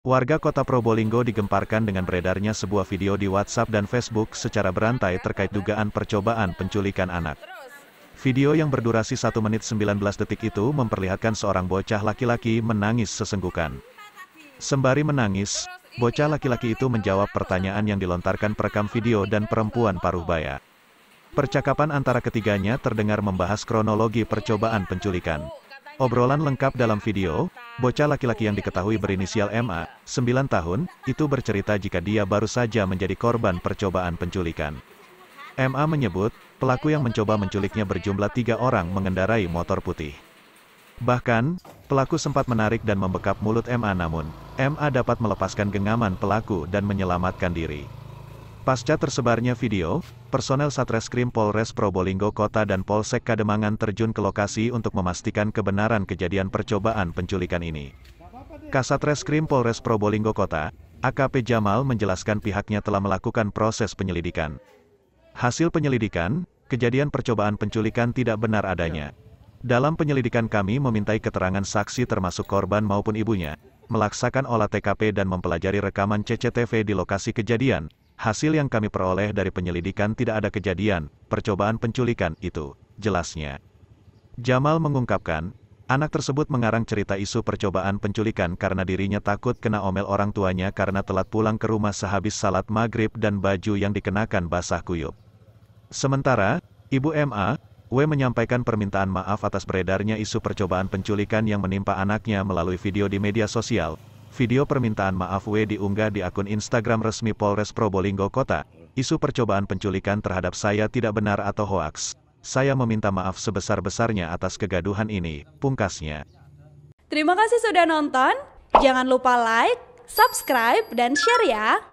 Warga kota Probolinggo digemparkan dengan beredarnya sebuah video di WhatsApp dan Facebook secara berantai terkait dugaan percobaan penculikan anak. Video yang berdurasi 1 menit 19 detik itu memperlihatkan seorang bocah laki-laki menangis sesenggukan. Sembari menangis, bocah laki-laki itu menjawab pertanyaan yang dilontarkan perekam video dan perempuan paruh baya. Percakapan antara ketiganya terdengar membahas kronologi percobaan penculikan. Obrolan lengkap dalam video, bocah laki-laki yang diketahui berinisial MA, 9 tahun, itu bercerita jika dia baru saja menjadi korban percobaan penculikan. MA menyebut, pelaku yang mencoba menculiknya berjumlah tiga orang mengendarai motor putih. Bahkan, pelaku sempat menarik dan membekap mulut MA namun, MA dapat melepaskan genggaman pelaku dan menyelamatkan diri. Pasca tersebarnya video, personel Satreskrim Polres Probolinggo Kota dan Polsek Kademangan terjun ke lokasi untuk memastikan kebenaran kejadian percobaan penculikan ini. Kasatreskrim Polres Probolinggo Kota, AKP Jamal menjelaskan pihaknya telah melakukan proses penyelidikan. Hasil penyelidikan, kejadian percobaan penculikan tidak benar adanya. Dalam penyelidikan kami memintai keterangan saksi termasuk korban maupun ibunya, melaksakan olah TKP dan mempelajari rekaman CCTV di lokasi kejadian, Hasil yang kami peroleh dari penyelidikan tidak ada kejadian, percobaan penculikan itu, jelasnya. Jamal mengungkapkan, anak tersebut mengarang cerita isu percobaan penculikan karena dirinya takut kena omel orang tuanya karena telat pulang ke rumah sehabis salat maghrib dan baju yang dikenakan basah kuyup. Sementara, Ibu MA, W menyampaikan permintaan maaf atas beredarnya isu percobaan penculikan yang menimpa anaknya melalui video di media sosial, video permintaan maaf W diunggah di akun Instagram resmi Polres Probolinggo Kota, isu percobaan penculikan terhadap saya tidak benar atau hoaks. Saya meminta maaf sebesar-besarnya atas kegaduhan ini, pungkasnya. Terima kasih sudah nonton, jangan lupa like, subscribe, dan share ya!